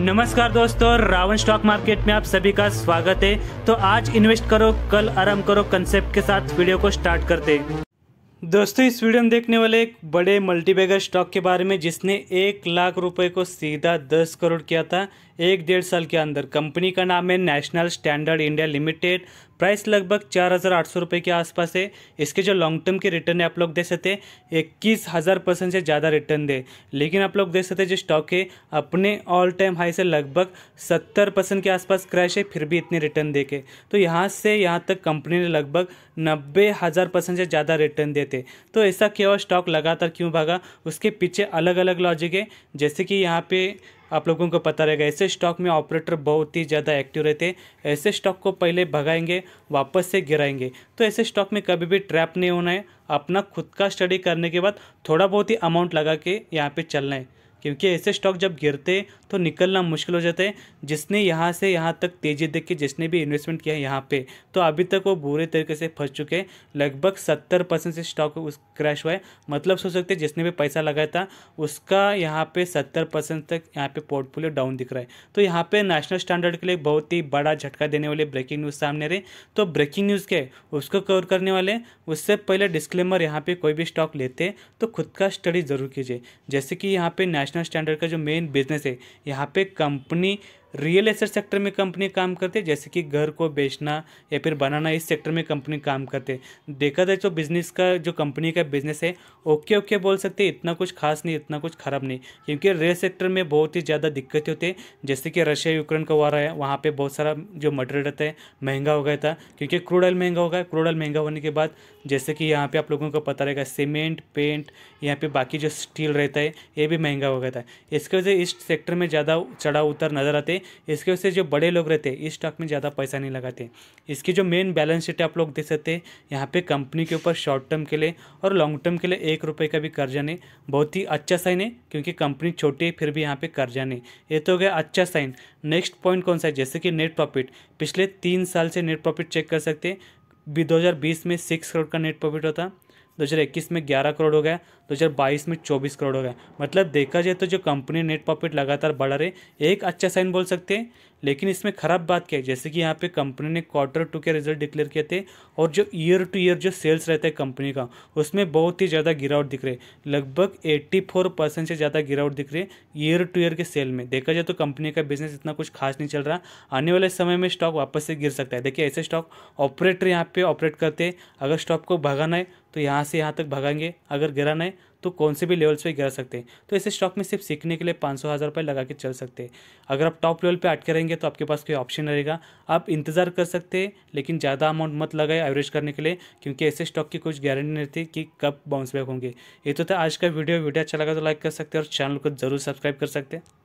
नमस्कार दोस्तों Ravan stock market में आप सभी का स्वागत है तो आज इन्वेस्ट करो कल आराम करो कंसेप्ट के साथ वीडियो को स्टार्ट करते दोस्तों इस वीडियो में देखने वाले एक बड़े मल्टीबैगर स्टॉक के बारे में जिसने एक लाख रुपए को सीधा दस करोड़ किया था एक डेढ़ साल के अंदर कंपनी का नाम है National Standard India Limited price लगभग चार हज़ार आठ सौ रुपये के आसपास है इसके जो लॉन्ग टर्म के रिटर्न है आप लोग दे सकते इक्कीस हज़ार परसेंट से ज़्यादा रिटर्न दे लेकिन आप लोग दे सकते जो स्टॉक है अपने ऑल टाइम हाई से लगभग सत्तर परसेंट के आसपास क्रैश है फिर भी इतने रिटर्न दे के तो यहाँ से यहाँ तक कंपनी ने लगभग नब्बे हज़ार परसेंट से ज़्यादा रिटर्न देते तो ऐसा क्या हुआ स्टॉक लगातार क्यों भागा उसके पीछे अलग अलग लॉजिक है जैसे कि यहाँ पे आप लोगों को पता रहेगा ऐसे स्टॉक में ऑपरेटर बहुत ही ज़्यादा एक्टिव रहते ऐसे स्टॉक को पहले भगाएंगे वापस से गिराएंगे तो ऐसे स्टॉक में कभी भी ट्रैप नहीं होना है अपना खुद का स्टडी करने के बाद थोड़ा बहुत ही अमाउंट लगा के यहाँ पर चलना है क्योंकि ऐसे स्टॉक जब गिरते तो निकलना मुश्किल हो जाता है जिसने यहाँ से यहाँ तक तेज़ी देख के जिसने भी इन्वेस्टमेंट किया है यहाँ पे तो अभी तक वो बुरे तरीके से फंस चुके हैं लगभग सत्तर परसेंट से स्टॉक उस क्रैश हुआ है मतलब सोच सकते हैं जिसने भी पैसा लगाया था उसका यहाँ पे सत्तर परसेंट तक यहाँ पे पोर्टफोलियो डाउन दिख रहा है तो यहाँ पे नेशनल स्टैंडर्ड के लिए बहुत ही बड़ा झटका देने वाले ब्रेकिंग न्यूज़ सामने रहे तो ब्रेकिंग न्यूज़ क्या है उसको कवर करने वाले उससे पहले डिस्क्लेमर यहाँ पर कोई भी स्टॉक लेते तो खुद का स्टडी ज़रूर कीजिए जैसे कि यहाँ पे नेशनल स्टैंडर्ड का जो मेन बिजनेस है यहाँ पे कंपनी रियल एस्टेट सेक्टर में कंपनी काम करते जैसे कि घर को बेचना या फिर बनाना इस सेक्टर में कंपनी काम करते देखा जाए तो बिज़नेस का जो कंपनी का बिज़नेस है ओके ओके बोल सकते इतना कुछ खास नहीं इतना कुछ ख़राब नहीं क्योंकि रियल सेक्टर में बहुत ही ज़्यादा दिक्कतें होती है जैसे कि रशिया यूक्रेन का वार है वहाँ पर बहुत सारा जो मटेरियल रहता है महंगा हो गया था क्योंकि क्रूड ऑयल महंगा हो गया क्रूड ऑयल महंगा होने के बाद जैसे कि यहाँ पर आप लोगों को पता रहेगा सीमेंट पेंट यहाँ पर बाकी जो स्टील रहता है ये भी महंगा हो गया था इसकी वजह से इस सेक्टर में ज़्यादा चढ़ाव उतर नज़र आते इसके वजह से जो बड़े लोग रहते इस स्टॉक में ज़्यादा पैसा नहीं लगाते इसकी जो मेन बैलेंस शीट आप लोग देख सकते हैं यहाँ पे कंपनी के ऊपर शॉर्ट टर्म के लिए और लॉन्ग टर्म के लिए एक रुपये का भी कर्जा नहीं बहुत ही अच्छा साइन है क्योंकि कंपनी छोटी है फिर भी यहाँ पर कर्जा नहीं ये तो हो गया अच्छा साइन नेक्स्ट पॉइंट कौन सा है जैसे कि नेट प्रॉफिट पिछले तीन साल से नेट प्रॉफिट चेक कर सकते हैं 2020 में सिक्स करोड़ का नेट प्रॉफिट होता तो इक्कीस में ग्यारह करोड़ हो गया तो बाईस में चौबीस करोड़ हो गया मतलब देखा जाए तो जो कंपनी नेट प्रॉफिट लगातार बढ़ा रहे एक अच्छा साइन बोल सकते हैं लेकिन इसमें ख़राब बात क्या है जैसे कि यहाँ पे कंपनी ने क्वार्टर टू के रिजल्ट डिक्लेयर किए थे और जो ईयर टू ईयर जो सेल्स रहता है कंपनी का उसमें बहुत ही ज़्यादा गिरावट दिख रही है लगभग 84 परसेंट से ज़्यादा गिरावट दिख रही है ईयर टू ईयर के सेल में देखा जाए तो कंपनी का बिजनेस इतना कुछ खास नहीं चल रहा आने वाले समय में स्टॉक वापस से गिर सकता है देखिए ऐसे स्टॉक ऑपरेटर यहाँ पर ऑपरेट करते हैं अगर स्टॉक को भगाना है तो यहाँ से यहाँ तक भगाएंगे अगर गिरा नहीं तो कौन से भी लेवल्स पे गिरा सकते हैं तो ऐसे स्टॉक में सिर्फ सीखने के लिए पाँच सौ हज़ार रुपये लगा के चल सकते हैं अगर आप टॉप लेवल पे अटके रहेंगे तो आपके पास कोई ऑप्शन रहेगा आप इंतज़ार कर सकते हैं लेकिन ज़्यादा अमाउंट मत लगाए एवरेज करने के लिए क्योंकि ऐसे स्टॉक की कुछ गारंटी नहीं रहती कि कब बाउंस बैक होंगे ये तो था आज का वीडियो वीडियो अच्छा लगा तो लाइक कर सकते हैं और चैनल को जरूर सब्सक्राइब कर सकते हैं